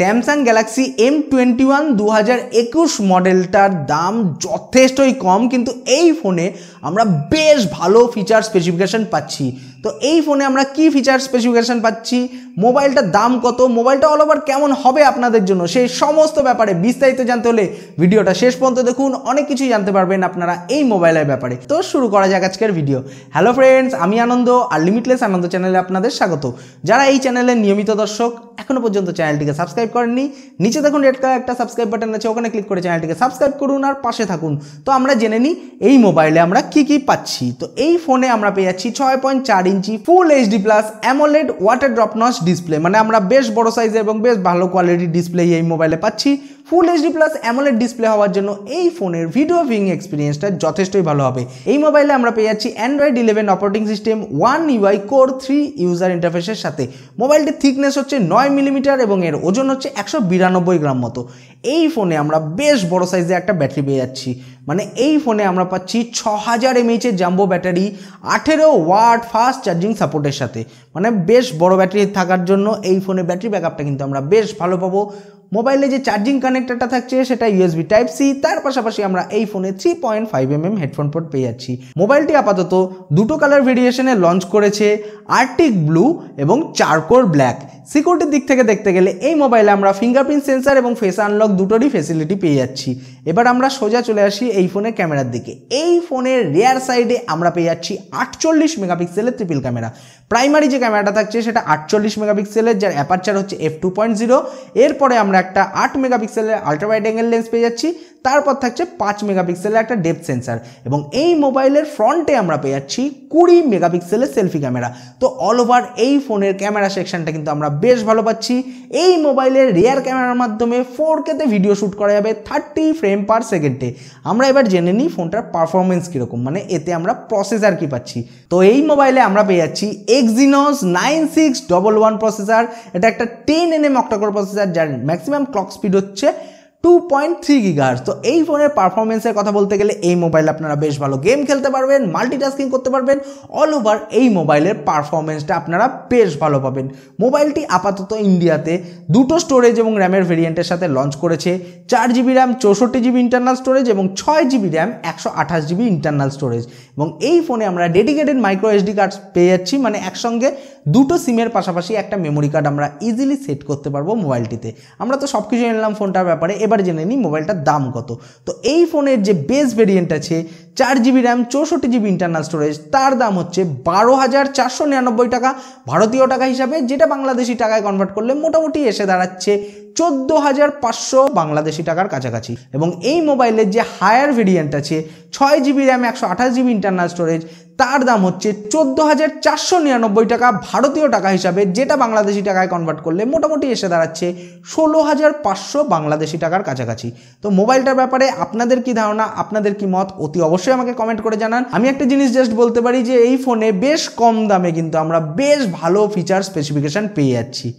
Samsung Galaxy M twenty one দু হাজার একুশ মডেলটার দাম যথেষ্টই কম কিন্তু এই ফোনে আমরা বেশ ভালো ফিচার স্পেসিফিকেশন পাচ্ছি তো এই ফোনে আমরা কি ফিচার স্পেসিফিকেশান পাচ্ছি মোবাইলটার দাম কত মোবাইলটা অল ওভার কেমন হবে আপনাদের জন্য সেই সমস্ত ব্যাপারে বিস্তারিত জানতে হলে ভিডিওটা শেষ পর্যন্ত দেখুন অনেক কিছুই জানতে পারবেন আপনারা এই মোবাইলের ব্যাপারে তো শুরু করা যাক আজকের ভিডিও হ্যালো ফ্রেন্ডস আমি আনন্দ আর লিমিটলেস আনন্দ চ্যানেলে আপনাদের স্বাগত যারা এই চ্যানেলের নিয়মিত দর্শক এখনও পর্যন্ত চ্যানেলটিকে সাবস্ক্রাইব করেননি নিচে দেখুন রেড কালার একটা সাবস্ক্রাইব বাটন আছে ওখানে ক্লিক করে চ্যানেলটিকে সাবস্ক্রাইব করুন আর পাশে থাকুন তো আমরা জেনে নিই এই মোবাইলে আমরা কি কি পাচ্ছি তো এই ফোনে আমরা পেয়ে যাচ্ছি ছয় পয়েন্ট চার inch full HD plus AMOLED water drop display মানে আমরা বেশ বড় সাইজে এবং বেশ ভালো কোয়ালিটির ডিসপ্লে এই মোবাইলে পাচ্ছি full HD plus AMOLED display হওয়ার জন্য এই ফোনের ভিডিও ভিং এক্সপিরিয়েন্সটা যথেষ্টই ভালো হবে এই মোবাইলে আমরা পেয়ে যাচ্ছি Android eleven operating system one UI core three user ইন্টারফেসের সাথে মোবাইলটির থিকনেস হচ্ছে নয় মিলিমিটার এবং এর ওজন হচ্ছে একশো বিরানব্বই গ্রাম মতো এই ফোনে আমরা বেশ বড় সাইজে একটা ব্যাটারি পেয়ে যাচ্ছি মানে এই ফোনে আমরা পাচ্ছি ছ হাজার এমএইচের জাম্বো ব্যাটারি আঠেরো ওয়াট ফাস্ট চার্জিং সাপোর্টের সাথে মানে বেশ বড় ব্যাটারি থাকার জন্য এই ফোনে ব্যাটারি ব্যাকআপটা কিন্তু আমরা বেশ ভালো পাবো মোবাইলে যে চার্জিং কানেক্টারটা থাকছে সেটা ইউএসবি টাইপ সি তার পাশাপাশি আমরা এই ফোনে three point five M M headphone port পেয়ে যাচ্ছি মোবাইলটি আপাতত দুটো কালার ভেরিয়েশনে লঞ্চ করেছে আর্টিক ব্লু এবং চারকোর ব্ল্যাক সিকিউরিটির দিক থেকে দেখতে গেলে এই মোবাইলে আমরা ফিঙ্গারপ্রিন্ট সেন্সার এবং ফেস আনলক দুটোরই ফেসিলিটি পেয়ে যাচ্ছি এবার আমরা সোজা চলে আসি এই ফোনের ক্যামেরার দিকে এই ফোনের রেয়ার সাইডে আমরা পেয়ে যাচ্ছি আটচল্লিশ মেগাপিক্সেলের ট্রিপল ক্যামেরা প্রাইমারি যে ক্যামেরাটা থাকছে সেটা আটচল্লিশ মেগাপিক্সেলের যার অ্যাপারচার হচ্ছে এফ টু পয়েন্ট জিরো এরপরে আমরা একটা আট মেগাপিক্সেলের আলট্রাওয়াইড অ্যাঙ্গেল লেন্স পেয়ে যাচ্ছি তারপর থাকছে পাঁচ মেগাপিক্সেলের একটা ডেপথ সেন্সার এবং এই মোবাইলের ফ্রন্টে আমরা পেয়ে যাচ্ছি কুড়ি মেগাপিক্সেলের সেলফি ক্যামেরা তো অল ওভার এই ফোনের ক্যামেরা সেকশনটা কিন্তু আমরা বেশ ভালো পাচ্ছি এই মোবাইলের রেয়ার ক্যামেরার মাধ্যমে ফোর কেতে ভিডিও শ্যুট করা যাবে থার্টি ফ্রেম পার সেকেন্ডে আমরা এবার জেনে নিই ফোনটার পারফরমেন্স কীরকম মানে এতে আমরা প্রসেসার কি পাচ্ছি তো এই মোবাইলে আমরা পেয়ে যাচ্ছি Exynos nine six double one processor এটা একটা টেন এন এম প্রসেসার যার ম্যাক্সিমাম ক্লক স্পিড হচ্ছে টু পয়েন্ট থ্রি গিগাহার্স তো এই ফোনের পারফরমেন্সের কথা বলতে গেলে এই মোবাইল আপনারা বেশ ভালো গেম খেলতে পারবেন মাল্টিটাস্কিং করতে পারবেন অল ওভার এই মোবাইলের পারফরমেন্সটা আপনারা বেশ ভালো পাবেন মোবাইলটি আপাতত ইন্ডিয়াতে দুটো স্টোরেজ এবং র্যামের ভেরিয়েন্টের সাথে লঞ্চ করেছে চার জিবি র্যাম চৌষট্টি জিবি ইন্টারনাল স্টোরেজ এবং ছয় জিবি র্যাম একশো আঠাশ জিবি ইন্টারনাল স্টোরেজ এবং এই ফোনে আমরা ডেডিকেটেড মাইক্রো এসডি কার্ড পেয়ে যাচ্ছি মানে একসঙ্গে দুটো সিমের পাশাপাশি একটা মেমোরি কার্ড আমরা ইজিলি সেট করতে পারবো মোবাইলটিতে আমরা তো সব কিছু এনলাম ফোনটার ব্যাপারে এবার জেনে নিই মোবাইলটার দাম কত তো এই ফোনের যে বেস ভেরিয়েন্ট আছে চার জিবি র্যাম চৌষট্টি জিবি ইন্টারনাল স্টোরেজ তার দাম হচ্ছে বারো হাজার চারশো নিরানব্বই টাকা ভারতীয় টাকা হিসাবে যেটা বাংলাদেশি টাকায় কনভার্ট করলে মোটামুটি এসে দাঁড়াচ্ছে চোদ্দো হাজার পাঁচশো বাংলাদেশি টাকার কাছাকাছি এবং এই মোবাইলের যে হায়ার ভেরিয়েন্ট আছে ছয় জিবি র্যাম একশো আঠাশ জিবি ইন্টারনাল স্টোরেজ তার দাম হচ্ছে চোদ্দো হাজার চারশো নিরানব্বই টাকা ভারতীয় টাকা হিসাবে যেটা বাংলাদেশি টাকায় কনভার্ট করলে মোটামুটি এসে দাঁড়াচ্ছে ষোলো হাজার পাঁচশো বাংলাদেশি টাকার কাছাকাছি তো মোবাইলটার ব্যাপারে আপনাদের কি ধারণা আপনাদের কি মত অতি অবশ্যই অবশ্যই আমাকে কমেন্ট করে জানান আমি একটা জিনিস জাস্ট বলতে পারি যে এই ফোনে বেশ কম দামে কিন্তু আমরা বেশ ভালো ফিচার স্পেসিফিকেশান পেয়ে যাচ্ছি